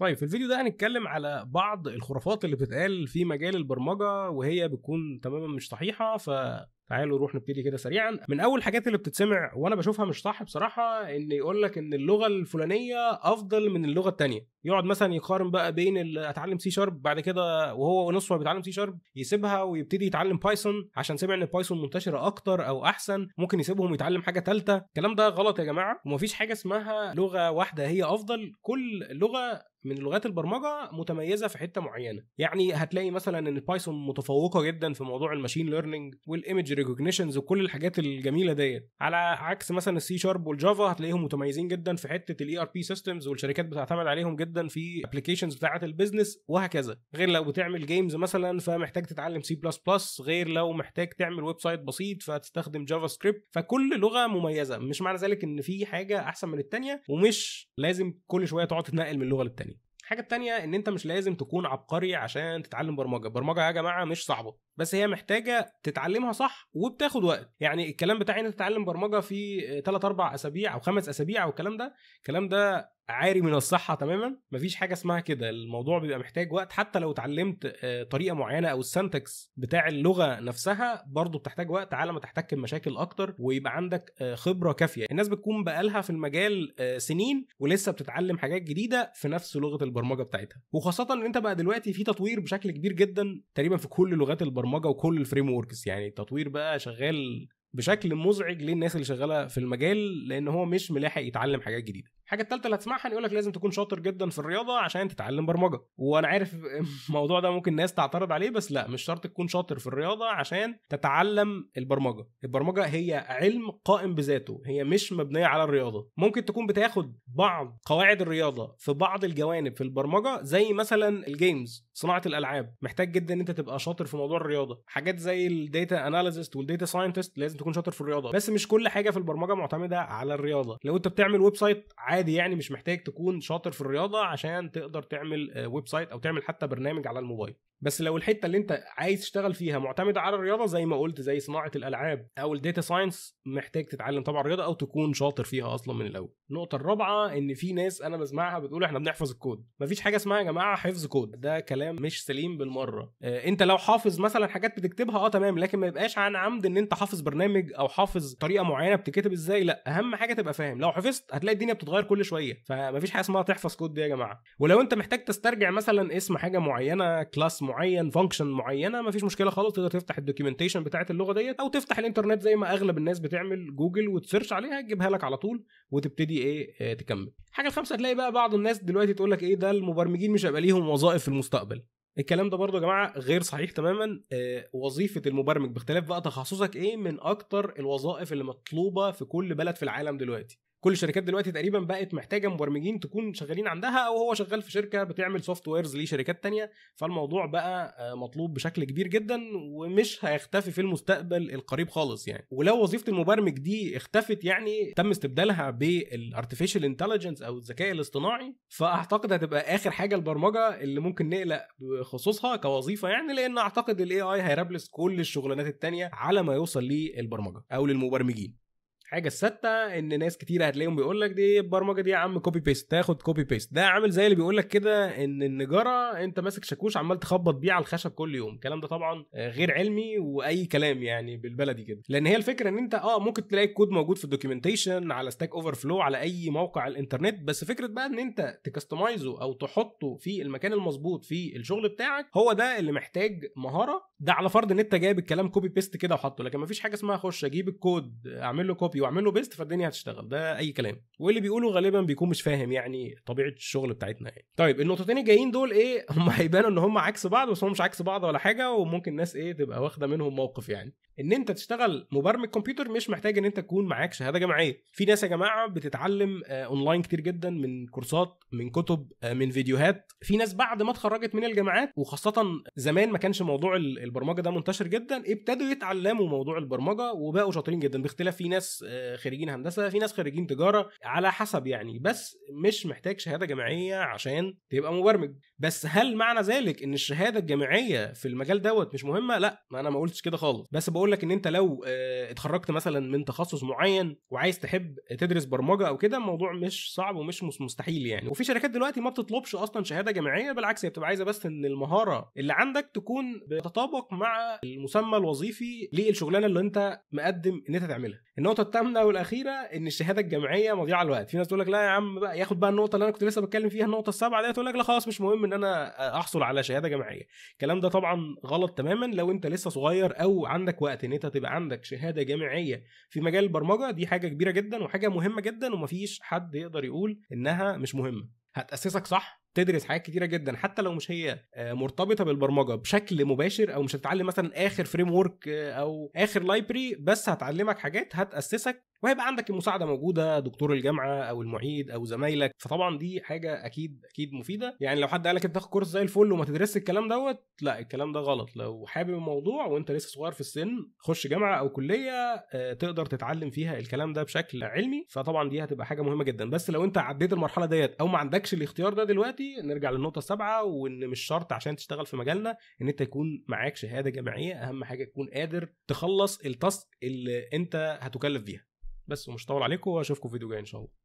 طيب في الفيديو ده هنتكلم على بعض الخرافات اللي بتتقال في مجال البرمجه وهي بتكون تماما مش صحيحه ف تعالوا نروح نبتدي كده سريعا من اول الحاجات اللي بتتسمع وانا بشوفها مش صح بصراحه ان يقول لك ان اللغه الفلانيه افضل من اللغه الثانيه يقعد مثلا يقارن بقى بين اللي اتعلم سي شارب بعد كده وهو ونصه بيتعلم سي شارب يسيبها ويبتدي يتعلم بايثون عشان سمع ان بايثون منتشره اكتر او احسن ممكن يسيبهم يتعلم حاجه ثالثه الكلام ده غلط يا جماعه ومفيش حاجه اسمها لغه واحده هي افضل كل لغه من لغات البرمجه متميزه في حته معينه يعني هتلاقي مثلا ان بايثون متفوقه جدا في موضوع الماشين ليرنينج والايمج ريكوجنيشنز وكل الحاجات الجميله ديت على عكس مثلا السي شارب والجافا هتلاقيهم متميزين جدا في حته الاي ار بي سيستمز والشركات بتعتمد عليهم جدا في ابلكيشنز بتاعه البيزنس وهكذا غير لو بتعمل جيمز مثلا فمحتاج تتعلم سي بلس بلس غير لو محتاج تعمل ويب سايت بسيط فتستخدم جافا سكريبت فكل لغه مميزه مش معنى ذلك ان في حاجه احسن من الثانيه ومش لازم كل شويه تقعد تتنقل من لغه للتانية الحاجه التانية ان انت مش لازم تكون عبقري عشان تتعلم برمجه البرمجه يا جماعه مش صعبه بس هي محتاجه تتعلمها صح وبتاخد وقت يعني الكلام بتاعي ان تتعلم برمجه في 3 4 اسابيع او 5 اسابيع او الكلام ده الكلام ده عاري من الصحة تماما مفيش حاجة اسمها كده الموضوع بيبقى محتاج وقت حتى لو اتعلمت آه، طريقة معينة او السنتكس بتاع اللغة نفسها برضه بتحتاج وقت على ما تحتك بمشاكل اكتر ويبقى عندك آه، خبرة كافية الناس بتكون بقالها في المجال آه، سنين ولسه بتتعلم حاجات جديدة في نفس لغة البرمجة بتاعتها وخاصة ان انت بقى دلوقتي في تطوير بشكل كبير جدا تقريبا في كل لغات البرمجة البرمجه وكل الفريم وركس يعني التطوير بقى شغال بشكل مزعج للناس اللي شغاله في المجال لان هو مش ملاحق يتعلم حاجات جديده الحاجه الثالثه اللي هتسمعها يقول لك لازم تكون شاطر جدا في الرياضه عشان تتعلم برمجه وانا عارف الموضوع ده ممكن ناس تعترض عليه بس لا مش شرط تكون شاطر في الرياضه عشان تتعلم البرمجه البرمجه هي علم قائم بذاته هي مش مبنيه على الرياضه ممكن تكون بتاخد بعض قواعد الرياضه في بعض الجوانب في البرمجه زي مثلا الجيمز صناعه الالعاب محتاج جدا ان انت تبقى شاطر في موضوع الرياضه حاجات زي الداتا اناليست والديتا ساينتست لازم تكون شاطر في الرياضه بس مش كل حاجه في البرمجه معتمده على الرياضه لو انت بتعمل ويب سايت عادي يعني مش محتاج تكون شاطر في الرياضه عشان تقدر تعمل آه، ويب سايت او تعمل حتى برنامج على الموبايل بس لو الحته اللي انت عايز تشتغل فيها معتمده على الرياضه زي ما قلت زي صناعه الالعاب او الداتا ساينس محتاج تتعلم طبعا رياضه او تكون شاطر فيها اصلا من الاول النقطه الرابعه ان في ناس انا بسمعها بتقول احنا بنحفظ الكود مفيش حاجه اسمها يا جماعه حفظ كود ده كلام مش سليم بالمره آه انت لو حافظ مثلا حاجات بتكتبها اه تمام لكن ما يبقاش عن عمد ان انت حافظ برنامج او حافظ طريقه معينه بتتكتب ازاي لا اهم حاجه تبقى فاهم لو حفظت هتلاقي الدنيا بتتغير كل شويه فمفيش حاجه اسمها تحفظ كود دي يا جماعه ولو انت محتاج تسترجع مثلا اسم حاجه معينه كلاس معين فانكشن معينه مفيش مشكله خالص تقدر تفتح الدوكيومنتيشن بتاعت اللغه ديت او تفتح الانترنت زي ما اغلب الناس بتعمل جوجل وتسيرش عليها تجيبها لك على طول وتبتدي ايه, آه تكمل الحاجه الخامسه تلاقي بقى بعض الناس دلوقتي تقول لك ايه ده المبرمجين مش هيبقى ليهم وظائف في المستقبل الكلام ده برضه يا جماعه غير صحيح تماما آه، وظيفه المبرمج باختلاف بقى تخصصك ايه من اكتر الوظائف اللي مطلوبه في كل بلد في العالم دلوقتي كل الشركات دلوقتي تقريبا بقت محتاجه مبرمجين تكون شغالين عندها او هو شغال في شركه بتعمل سوفت ويرز لشركات تانية فالموضوع بقى آه، مطلوب بشكل كبير جدا ومش هيختفي في المستقبل القريب خالص يعني ولو وظيفه المبرمج دي اختفت يعني تم استبدالها بالارتفيشال انتليجنس او الذكاء الاصطناعي فاعتقد هتبقى اخر حاجه البرمجه اللي ممكن نقلق بخصوصها كوظيفه يعني لان اعتقد الاي اي هيرابلس كل الشغلانات التانية على ما يوصل للبرمجه او للمبرمجين الحاجه السادسه ان ناس كتير هتلاقيهم بيقول لك دي البرمجه دي يا عم كوبي بيست تاخد كوبي بيست ده عامل زي اللي بيقول لك كده ان النجاره انت ماسك شاكوش عمال تخبط بيه على الخشب كل يوم الكلام ده طبعا آه، غير علمي واي كلام يعني بالبلدي كده لان هي الفكره ان انت اه ممكن تلاقي الكود موجود في الدوكيومنتيشن على ستاك اوفر فلو على اي موقع على الانترنت بس فكره بقى ان انت تكستمايزه او تحطه في المكان المظبوط في الشغل بتاعك هو ده اللي محتاج مهاره ده على فرض ان انت جايب الكلام كوبي بيست كده وحطه لكن مفيش حاجه اسمها اخش اجيب الكود اعمل له كوبي كوبي واعمل له بيست فالدنيا هتشتغل ده اي كلام واللي بيقوله غالبا بيكون مش فاهم يعني طبيعه الشغل بتاعتنا يعني طيب النقطتين الجايين دول ايه هم هيبانوا ان هم عكس بعض بس هم مش عكس بعض ولا حاجه وممكن الناس ايه تبقى واخده منهم موقف يعني ان انت تشتغل مبرمج كمبيوتر مش محتاج ان انت تكون معاك شهاده جامعيه في ناس يا جماعه بتتعلم اونلاين آه، كتير جدا من كورسات من كتب آه، من فيديوهات في ناس بعد ما اتخرجت من الجامعات وخاصه زمان ما كانش موضوع البرمجه ده منتشر جدا ابتدوا يتعلموا موضوع البرمجه وبقوا شاطرين جدا باختلاف في ناس خريجين هندسه في ناس خريجين تجاره على حسب يعني بس مش محتاج شهاده جامعيه عشان تبقى مبرمج بس هل معنى ذلك ان الشهاده الجامعيه في المجال دوت مش مهمه لا ما انا ما قلتش كده خالص بس بقول لك ان انت لو آه، اتخرجت مثلا من تخصص معين وعايز تحب تدرس برمجه او كده الموضوع مش صعب ومش مستحيل يعني وفي شركات دلوقتي ما بتطلبش اصلا شهاده جامعيه بالعكس هي بتبقى عايزه بس ان المهاره اللي عندك تكون بتتطابق مع المسمى الوظيفي للشغلانه اللي انت مقدم ان انت تعملها النقطه الثامنه والاخيره ان الشهاده الجامعيه مضيعه الوقت في ناس تقول لك لا يا عم بقى ياخد بقى النقطه اللي انا كنت لسه بتكلم فيها النقطه السابعه ديت تقول لك لا خلاص مش مهم ان انا احصل على شهاده جامعيه الكلام ده طبعا غلط تماما لو انت لسه صغير او عندك وقت ان انت تبقى عندك شهاده جامعيه في مجال البرمجه دي حاجه كبيره جدا وحاجه مهمه جدا ومفيش حد يقدر يقول انها مش مهمه هتاسسك صح تدرس حاجات كتيره جدا حتى لو مش هي آه، مرتبطه بالبرمجه بشكل مباشر او مش هتتعلم مثلا اخر فريم ورك آه، او اخر لايبري بس هتعلمك حاجات هتاسسك وهيبقى عندك المساعده موجوده دكتور الجامعه او المعيد او زمايلك فطبعا دي حاجه اكيد اكيد مفيده يعني لو حد قال لك انت تاخد كورس زي الفل وما تدرسش الكلام دوت لا الكلام ده غلط لو حابب الموضوع وانت لسه صغير في السن خش جامعه او كليه آه، تقدر تتعلم فيها الكلام ده بشكل علمي فطبعا دي هتبقى حاجه مهمه جدا بس لو انت عديت المرحله ديت او ما عندكش الاختيار ده دلوقتي نرجع للنقطه السابعه وان مش شرط عشان تشتغل في مجالنا ان انت يكون معاك شهاده جامعيه اهم حاجه تكون قادر تخلص التاسك اللي انت هتكلف بيها بس ومش طول عليكم واشوفكم في فيديو جاي ان شاء الله